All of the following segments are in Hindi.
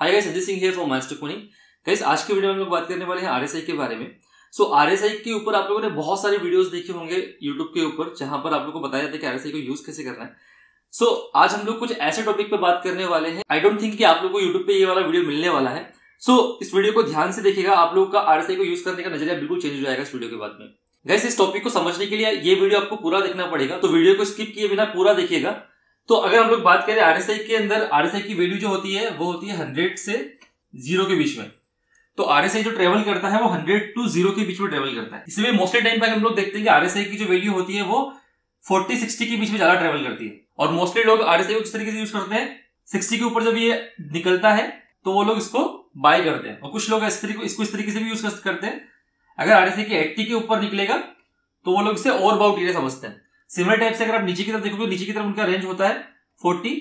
हाय गाइस अजय सिंह है फ्रॉम मास्टर कोनिंग गाइस आज के वीडियो में हम लोग बात करने वाले हैं आरएसआई के बारे में सो so, आरएसआई के ऊपर आप लोगों ने बहुत सारे वीडियोस देखे होंगे यूट्यूब के ऊपर जहां पर आप लोगों को बताया जाता है कि आरएसआई को यूज कैसे करना है सो so, आज हम लोग कुछ ऐसे टॉपिक पर बात करने वाले हैं आई डोंट थिंक कि आप लोग को यूट्यूब पर ये वाला वीडियो मिलने वाला है सो so, इस वीडियो को ध्यान से देखेगा आप लोग का आरएसआई को यूज करने का नजरिया बिल्कुल चेंज हो जाएगा इस वीडियो के बाद में गैस इस टॉपिक को समझने के लिए ये वीडियो आपको पूरा देखना पड़ेगा तो वीडियो को स्किप किए बिना पूरा देखिएगा तो अगर हम लोग बात करें आरएसआई के अंदर आरएसआई की वैल्यू जो होती है वो होती है हंड्रेड से जीरो के बीच में तो आरएसआई जो ट्रेवल करता है वो हंड्रेड टू जीरो के बीच में ट्रेवल करता है इसलिए मोस्टली टाइम पर हम लोग देखते हैं कि आरएसआई की जो वैल्यू होती है वो फोर्टी सिक्सटी के बीच में ज्यादा ट्रेवल करती है और मोस्टली लोग आरएसआई को किस तरीके से यूज करते हैं सिक्सटी के ऊपर जब ये निकलता है तो वो लोग इसको बाय करते हैं और कुछ लोग इस तरीके इसको इस तरीके से भी यूज करते हैं अगर आरएसआई के एट्टी के ऊपर निकलेगा तो वो लोग इसे ओवर बाउट एरिया समझते हैं सिमिलर टाइप से अगर आप नीचे की तरफ देखोगे नीचे की तरफ उनका रेंज होता है फोर्टी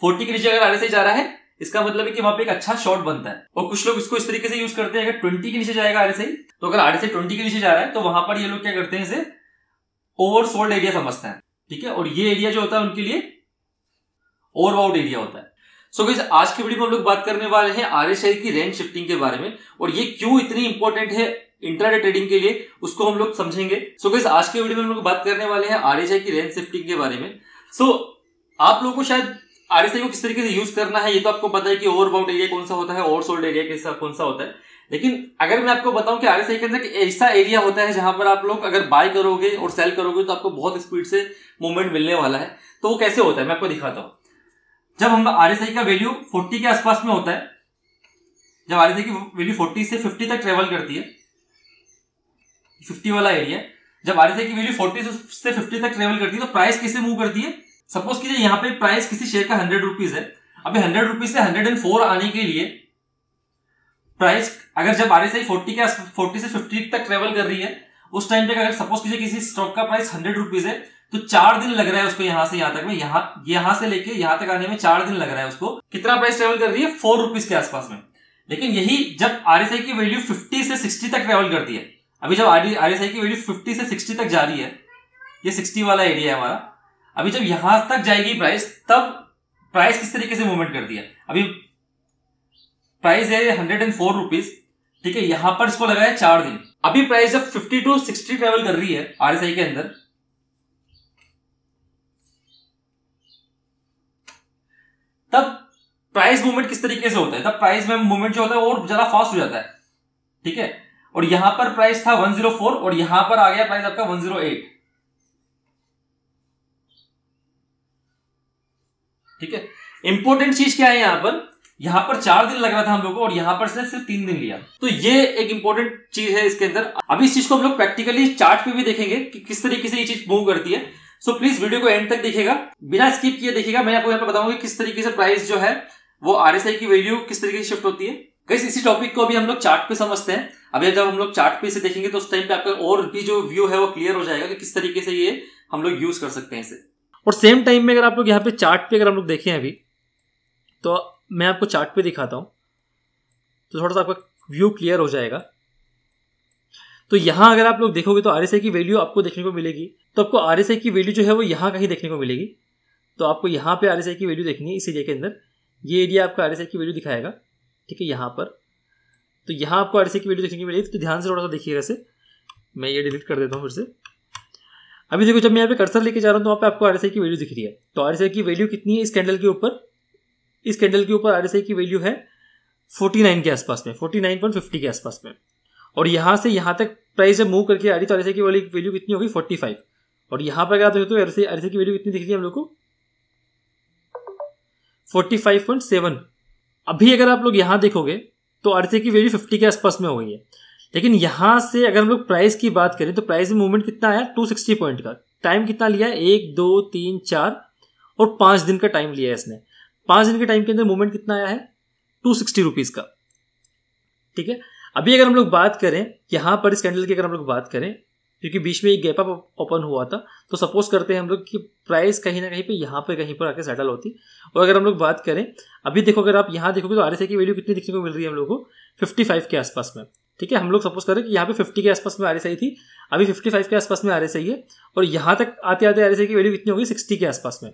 फोर्टी के नीचे अगर आर जा रहा है इसका मतलब है कि वहां पे एक अच्छा शॉट बनता है और कुछ लोग इसको इस तरीके से यूज करते हैं अगर ट्वेंटी के नीचे जाएगा आर तो अगर आर ट्वेंटी के नीचे जा रहा है तो वहां पर ये लोग क्या करते हैं इसे ओवर सोल्ड एरिया समझते हैं ठीक है और ये एरिया जो होता है उनके लिए ओवर एरिया होता है सो so, आज की वीडियो में हम लोग बात करने वाले हैं आरएसआई की रेंज शिफ्टिंग के बारे में और ये क्यों इतनी इंपॉर्टेंट है इंटरनेट ट्रेडिंग के लिए उसको हम लोग समझेंगे सो so, आज के वीडियो में हम लोग बात करने वाले हैं आरएसआई की रेंज शिफ्टिंग के बारे में सो so, आप लोगों को शायद आरएसआई को किस तरीके से यूज करना है ये तो आपको पता है कि ओवर बाउट एरिया कौन सा होता है ओवर सोल्ड एरिया कैसा कौन सा होता है लेकिन अगर मैं आपको बताऊं कि आरएसआई के अंदर ऐसा एरिया होता है जहां पर आप लोग अगर बाय करोगे और सेल करोगे तो आपको बहुत स्पीड से मूवमेंट मिलने वाला है तो वो कैसे होता है मैं आपको दिखाता हूँ जब हम आर का वैल्यू 40 के आसपास में होता है जब आर की वैल्यू 40 से 50 तक ट्रेवल करती है 50 वाला एरिया जब आर की वैल्यू 40 से 50 तक ट्रेवल करती है तो प्राइस कैसे मूव करती है सपोज कीजिए यहाँ पे प्राइस किसी शेयर का हंड्रेड रुपीज है अभी हंड्रेड रुपीज से हंड्रेड एंड फोर आने के लिए प्राइस अगर जब आर एस आई फोर्टी के फोर्टी से फिफ्टी तक ट्रेवल कर रही है उस टाइम पे अगर सपोज कीजिए किसी स्टॉक का प्राइस हंड्रेड रुपीज है तो चार दिन लग रहा है उसको यहां से यहां तक में यहां यहां से लेके यहां तक आने में चार दिन लग रहा है उसको कितना प्राइस ट्रेवल कर रही है फोर रुपीज के आसपास में लेकिन यही जब आरएसआई की वैल्यू फिफ्टी से सिक्सटी तक ट्रेवल करती है अभी जब आरएसआई की वैल्यू फिफ्टी से सिक्सटी तक जा रही है ये सिक्सटी वाला एरिया है हमारा अभी जब यहां तक जाएगी प्राइस तब प्राइस किस तरीके से मूवमेंट करती है अभी प्राइस है हंड्रेड एंड फोर रुपीज ठीक है यहां पर इसको लगा है चार दिन अभी प्राइस जब फिफ्टी टू सिक्सटी ट्रेवल कर रही है आरएसआई के अंदर तब प्राइस मूवमेंट किस तरीके से होता है तब प्राइस में मूवमेंट जो होता है और ज्यादा फास्ट हो जाता है ठीक है और यहां पर प्राइस था 104 और यहां पर आ गया प्राइस आपका 108 ठीक है इंपॉर्टेंट चीज क्या है यहां पर यहां पर चार दिन लग रहा था हम लोगों को और यहां पर सिर्फ तीन दिन लिया तो ये एक इंपॉर्टेंट चीज है इसके अंदर अभी इस चीज को हम लोग प्रैक्टिकली चार्ट पे भी देखेंगे कि किस तरीके से ये चीज मूव करती है सो प्लीज वीडियो को एंड तक देखिएगा बिना स्किप किए देखिएगा मैं आपको यहाँ पर बताऊंगा किस तरीके से प्राइस जो है वो आर की वैल्यू किस तरीके से शिफ्ट होती है गैस इसी टॉपिक को अभी हम लोग चार्ट पे समझते हैं अभी जब हम लोग चार्ट पे इसे देखेंगे तो उस टाइम पे आपका और भी जो व्यू है वो क्लियर हो जाएगा कि किस तरीके से ये हम लोग यूज कर सकते हैं इसे और सेम टाइम में अगर आप लोग यहाँ पे चार्ट पे अगर हम लोग देखें अभी तो मैं आपको चार्ट पे दिखाता हूँ तो थोड़ा सा आपका व्यू क्लियर हो जाएगा तो यहाँ अगर आप लोग देखोगे तो आर की वैल्यू आपको देखने को मिलेगी तो आपको आर की वैल्यू जो है वो यहाँ कहीं देखने को मिलेगी तो आपको यहाँ पे आर की वैल्यू देखनी है इस एरिया के अंदर ये एरिया आपका आर की वैल्यू दिखाएगा ठीक है यहाँ पर तो यहाँ आपको आर की वैल्यू देखने को मिलेगी तो ध्यान से थोड़ा सा देखिएगा इसे मैं ये डिलीट कर देता हूँ फिर से अभी देखो जब मैं यहाँ पे कर्सर लेके जा रहा हूँ तो वहाँ पे आपको आर की वैल्यू दिख रही है तो आर की वैल्यू कितनी है इस कैंडल के ऊपर इस कैंडल के ऊपर आर की वैल्यू है 49 के आसपास में 49.50 के आसपास में और यहाँ से यहाँ तक प्राइस जब मूव करके आ रही तो आर की वैल्यू कितनी होगी 45 और यहाँ पर क्या तो, तो अरसे अरसे की वैल्यू कितनी दिख रही है हम लोग को फोर्टी फाइव पॉइंट सेवन अभी अगर आप लोग यहां देखोगे तो अरसे की वैल्यू फिफ्टी के आसपास में हो गई है लेकिन यहां से अगर हम लोग प्राइस की बात करें तो प्राइस में मूवमेंट कितना आया टू सिक्सटी पॉइंट का टाइम कितना लिया है एक दो तीन चार और पांच दिन का टाइम लिया है इसने पांच दिन के टाइम के अंदर मूवमेंट कितना आया है टू सिक्सटी रुपीज़ का ठीक है अभी अगर हम लोग बात करें यहां पर इस कैंडल की अगर हम लोग बात करें क्योंकि बीच में एक गैप अप ओपन हुआ था तो सपोज करते हैं हम लोग कि प्राइस कहीं ना कहीं पे यहाँ पे कहीं पर आके सेटल होती और अगर हम लोग बात करें अभी देखो अगर आप यहाँ देखोगे तो आर की वैल्यू कितनी देखने को मिल रही है हम लोग को फिफ्टी के आसपास में ठीक है हम लोग सपोज करें कि यहाँ पे 50 के आसपास में आ सही थी अभी 55 के आसपास में आ सही है और यहाँ तक आते आते आर की वैल्यू कितनी होगी 60 के आसपास में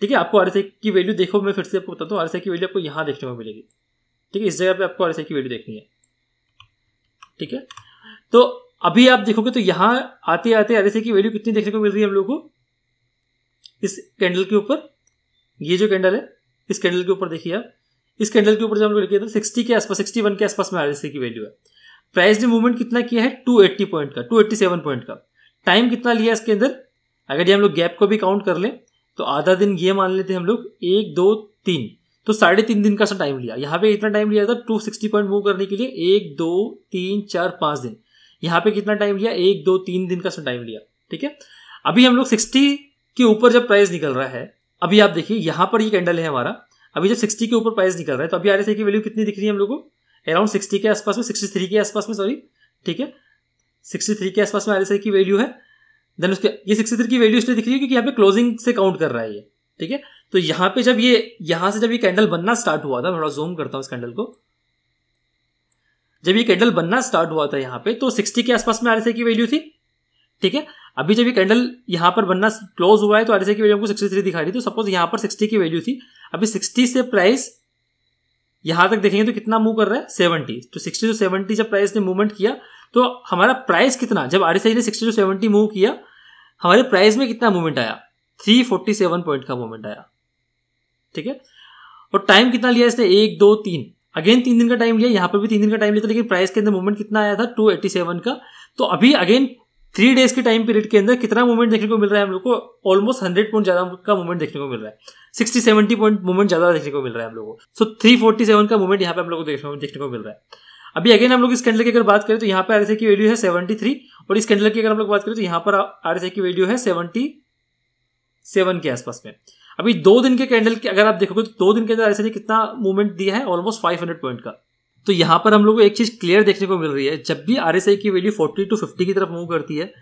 ठीक है आपको आर की वैल्यू देखो मैं फिर से आपको बताता हूँ आर की वैल्यू आपको यहाँ देखने को मिलेगी ठीक है इस जगह पे आपको आर की वैल्यू देखनी है ठीक है तो अभी आप देखोगे तो यहाँ आते आते आर की वैल्यू कितनी देखने को मिल रही है हम लोग को इस कैंडल के ऊपर ये जो कैंडल है इस कैंडल के ऊपर देखिए आप इस कैंडल के ऊपर जब हम लोग लिखे थे सिक्सटी के आसपास सिक्सटी के आसपास में आर की वैल्यू है प्राइस ने मूवमेंट कितना किया है टू एट्टी पॉइंट का टू एट्टी सेवन पॉइंट का टाइम कितना लिया इसके अंदर अगर ये हम लोग गैप को भी काउंट कर लें तो आधा दिन ये मान लेते हैं हम लोग एक दो तीन तो साढ़े तीन दिन का सा टाइम लिया यहाँ पे इतना टाइम लिया था टू सिक्सटी पॉइंट मूव करने के लिए एक दो तीन चार पांच दिन यहाँ पे कितना टाइम लिया एक दो तीन दिन का टाइम लिया ठीक है अभी हम लोग सिक्सटी के ऊपर जब प्राइस निकल रहा है अभी आप देखिए यहाँ पर ये कैंडल है हमारा अभी जब सिक्सटी के ऊपर प्राइस निकल रहा है तो अभी आर की वैल्यू कितनी दिख रही है हम लोग को अराउंड सिक्सटी के आसपास में सिक्सटी थ्री के आसपास में सॉरी ठीक है सिक्सटी थ्री के आसपास में आर की वैल्यू है देन उसके ये सिक्सटी थ्री की वैल्यू इसलिए दिख रही है क्योंकि यहाँ पे क्लोजिंग से काउंट कर रहा है ये ठीक है तो यहाँ पे जब ये यहाँ से जब ये कैंडल बनना स्टार्ट हुआ था थोड़ा जूम करता हूँ इस कैंडल को जब ये कैंडल बनना स्टार्ट हुआ था यहाँ पे तो 60 के आसपास में आर की वैल्यू थी ठीक है अभी जब ये कैंडल यहाँ पर बनना क्लोज हुआ है तो आर की वैल्यू हमको 63 दिखा रही थी तो सपोज यहाँ पर 60 की वैल्यू थी अभी 60 से प्राइस यहां तक देखेंगे तो कितना मूव कर रहा है सेवेंटी तो सिक्सटी टू सेवेंटी जब प्राइस ने मूवमेंट किया तो हमारा प्राइस कितना जब आर ने सिक्सटी टू सेवेंटी मूव किया हमारे प्राइस में कितना मूवमेंट आया सेवन पॉइंट का मूवमेंट आया ठीक है और टाइम कितना लिया इसने एक दो तीन अगेन तीन दिन का टाइम लिया यहाँ पर भी तीन दिन का टाइम लिया था लेकिन प्राइस के अंदर मूवमेंट कितना आया था टू एट्टी सेवन का तो अभी अगेन थ्री डेज के टाइम पीरियड के अंदर कितना मूवमेंट देखने को मिल रहा है हम लोग को ऑलमोस्ट हंड्रेड पॉइंट ज्यादा का मूवमेंट देखने को मिल रहा है सिक्सटी सेवेंटी पॉइंट मूवमेंट ज्यादा देखने को मिल रहा है हम लोग को सो थ्री फोर्टी सेवन का मूवमेंट यहाँ पे हम लोग को देखने को मिल रहा है अभी अगेन हम लोग इस कैंडल की अगर बात करें तो यहाँ पे आर की वैल्यू है सेवेंटी थ्री और इस कैंडल की अगर हम लोग बात करें तो यहाँ पर आर की वैल्यू है सेवेंटी सेवन के आसपास में अभी दो दिन के कैंडल के अगर आप देखोगे तो दो दिन के अंदर ऐसे कितना मूवमेंट दिया है ऑलमोस्ट फाइव हंड्रेड पॉइंट का तो यहां पर हम लोग को एक चीज़ क्लियर देखने को मिल रही है जब भी आर की वैल्यू फोर्टी टू फिफ्टी की तरफ मूव करती है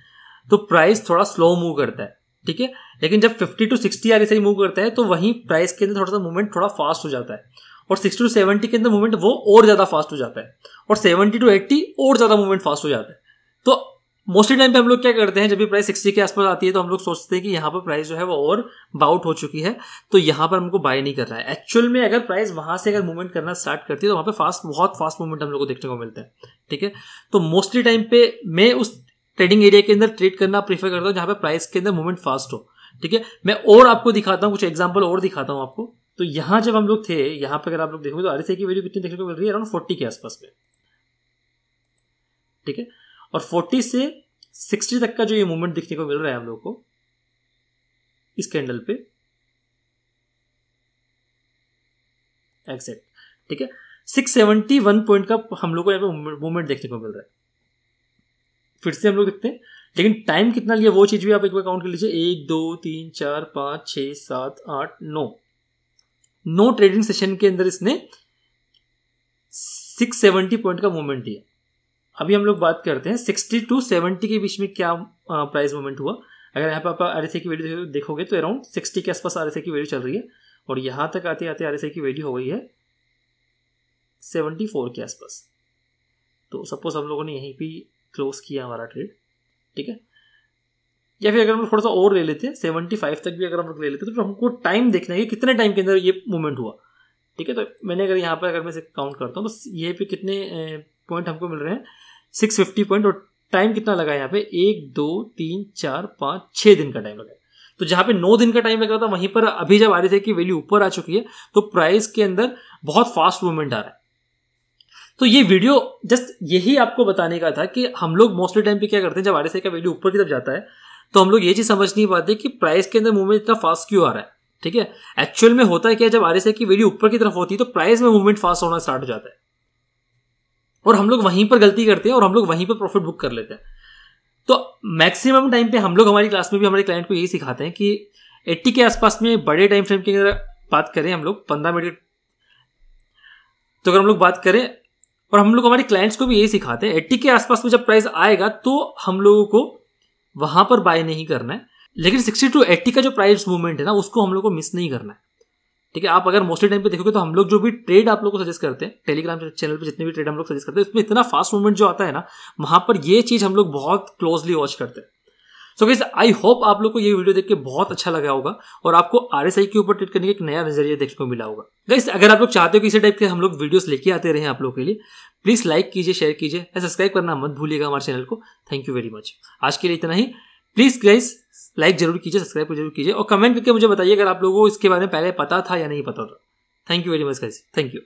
तो प्राइस थोड़ा स्लो मूव करता है ठीक है लेकिन जब fifty to sixty R move करता है तो वहीं प्राइस के अंदर थोड़ा सा मूवमेंट थोड़ा फास्ट हो जाता है और सिक्सटी टू सेवेंटी के अंदर मूवमेंट वो और ज़्यादा फास्ट हो जाता है और सेवेंटी टू एट्टी और ज़्यादा मूवमेंट फास्ट हो जाता है तो मोस्टली टाइम पे हम लोग क्या करते हैं जब भी प्राइस सिक्सटी के आसपास आती है तो हम लोग सोचते हैं कि यहाँ पर प्राइस जो है वो और बाउट हो चुकी है तो यहाँ पर हमको बाय नहीं कर रहा है एक्चुअल में अगर प्राइस वहां से अगर मूवमेंट करना स्टार्ट करती है तो वहाँ पे फास्ट बहुत फास्ट मूवमेंट हम लोग को देखने को मिलता है ठीक है तो मोस्टली टाइम पे मैं उस ट्रेडिंग एरिया के अंदर ट्रेड करना प्रीफर करता हूँ जहाँ पे प्राइस के अंदर मूवमेंट फास्ट हो ठीक है मैं और आपको दिखाता हूँ कुछ एग्जाम्पल और दिखाता हूँ आपको तो यहाँ जब हम लोग थे यहाँ पे अगर आप लोग देखोगे तो आरएसए की वैल्यू कितनी देखने को मिल रही है अराउंड फोर्टी के आसपास में ठीक है और 40 से 60 तक का जो ये मूवमेंट देखने को मिल रहा है हम लोग को इस कैंडल पे एग्जैक्ट ठीक है 671 पॉइंट का हम लोग को यहाँ पे मूवमेंट देखने को मिल रहा है फिर से हम लोग देखते हैं लेकिन टाइम कितना लिया वो चीज़ भी आप एक बार काउंट कर लीजिए एक दो तीन चार पांच छह सात आठ नौ नो ट्रेडिंग सेशन के अंदर इसने 670 पॉइंट का मूवमेंट दिया अभी हम लोग बात करते हैं सिक्सटी टू सेवेंटी के बीच में क्या प्राइस मूवमेंट हुआ अगर यहाँ पर आप आर की वैल्यू देखोगे तो अराउंड सिक्सटी के आसपास आर की वैल्यू चल रही है और यहाँ तक आते आते आर की वैल्यू हो गई है सेवेंटी फोर के आसपास तो सपोज हम लोगों ने यहीं पर क्लोज किया हमारा ट्रेड ठीक है या फिर अगर हम थोड़ा सा और ले लेते हैं सेवेंटी फाइव तक भी अगर हम लोग ले लेते तो हमको टाइम देखना है कि कितने टाइम के अंदर ये मूवमेंट हुआ ठीक है तो मैंने अगर यहाँ पर अगर मैं इसे काउंट करता हूँ तो ये पे कितने पॉइंट हमको मिल रहे हैं सिक्स फिफ्टी पॉइंट और टाइम कितना लगा यहाँ पे एक दो तीन चार पाँच छः दिन का टाइम लगा तो जहां पे नौ दिन का टाइम लगा था वहीं पर अभी जब थी की वैल्यू ऊपर आ चुकी है तो प्राइस के अंदर बहुत फास्ट मूवमेंट आ रहा है तो ये वीडियो जस्ट यही आपको बताने का था कि हम लोग मोस्टली टाइम पे क्या करते हैं जब आर का वैल्यू ऊपर की तरफ जाता है तो हम लोग ये चीज़ समझ नहीं पाते कि प्राइस के अंदर मूवमेंट इतना फास्ट क्यों आ रहा है ठीक है एक्चुअल में होता है क्या जब आर की वैल्यू ऊपर की तरफ होती है तो प्राइस में मूवमेंट फास्ट होना स्टार्ट हो जाता है और हम लोग वहीं पर गलती करते हैं और हम लोग वहीं पर प्रॉफिट बुक कर लेते हैं तो मैक्सिमम टाइम पे हम लोग हमारी क्लास में भी हमारे क्लाइंट को यही सिखाते हैं कि एट्टी के आसपास में बड़े टाइम फ्रेम की अगर बात करें हम लोग पंद्रह मिनट तो अगर हम लोग बात करें और हम लोग हमारे क्लाइंट्स को भी यही सिखाते हैं एट्टी के आसपास में जब प्राइस आएगा तो हम लोगों को वहां पर बाय नहीं करना है लेकिन सिक्सटी टू एट्टी का जो प्राइस मूवमेंट है ना उसको हम लोग को मिस नहीं करना है ठीक है आप अगर मोस्टली टाइम पे देखोगे तो हम लोग जो भी ट्रेड आप लोग को सजेस्ट करते हैं टेलीग्राम चैनल पे जितने भी ट्रेड हम लोग सजेस्ट करते हैं उसमें इतना फास्ट मूवमेंट जो आता है ना वहां पर ये चीज हम लोग बहुत क्लोजली वॉच करते हैं सो गाइस आई होप आप लोग को ये वीडियो देख के बहुत अच्छा लगा होगा और आपको आर एस आई के ऊपर ट्रेड करने का एक नया नजरिया देखने को मिला होगा गाइस अगर आप लोग चाहते हो कि इसी टाइप के हम लोग वीडियोस लेके आते रहे आप लोग के लिए प्लीज लाइक कीजिए शेयर कीजिए सब्सक्राइब करना मत भूलिएगा हमारे चैनल को थैंक यू वेरी मच आज के लिए इतना ही प्लीज गाइस लाइक जरूर कीजिए सब्सक्राइब जरूर कीजिए और कमेंट करके मुझे बताइए अगर आप लोगों को इसके बारे में पहले पता था या नहीं पता था thank you very much guys thank you